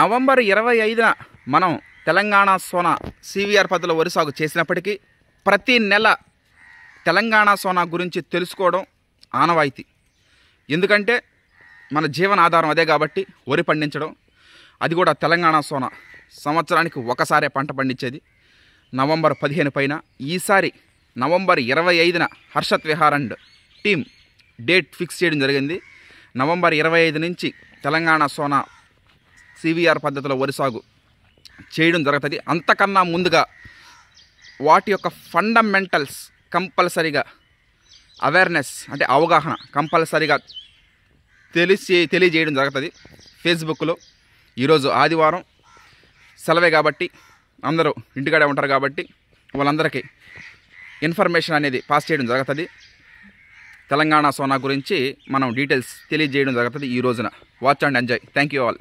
November ఇరవై ఐదున మనం తెలంగాణ సోనా సివిఆర్ పద్ధతిలో వరి సాగు చేసినప్పటికీ ప్రతి నెల తెలంగాణ సోనా గురించి తెలుసుకోవడం ఆనవాయితీ ఎందుకంటే మన జీవన ఆధారం అదే కాబట్టి వరి పండించడం అది కూడా తెలంగాణ సోనా సంవత్సరానికి ఒకసారే పంట పండించేది నవంబర్ పదిహేను పైన ఈసారి నవంబర్ ఇరవై ఐదున Harshat Vihar and team date fix చేయడం జరిగింది నవంబర్ ఇరవై ఐదు నుంచి తెలంగాణ సోనా సివిఆర్ పద్ధతిలో వరి సాగు చేయడం జరుగుతుంది అంతకన్నా ముందుగా వాటి యొక్క ఫండమెంటల్స్ కంపల్సరీగా అవేర్నెస్ అంటే అవగాహన కంపల్సరీగా తెలిసి తెలియజేయడం జరుగుతుంది ఫేస్బుక్లో ఈరోజు ఆదివారం సెలవే కాబట్టి అందరూ ఇంటికాడే ఉంటారు కాబట్టి వాళ్ళందరికీ ఇన్ఫర్మేషన్ అనేది పాస్ చేయడం జరుగుతుంది తెలంగాణ సోనా గురించి మనం డీటెయిల్స్ తెలియజేయడం జరుగుతుంది ఈ రోజున watch and enjoy thank you all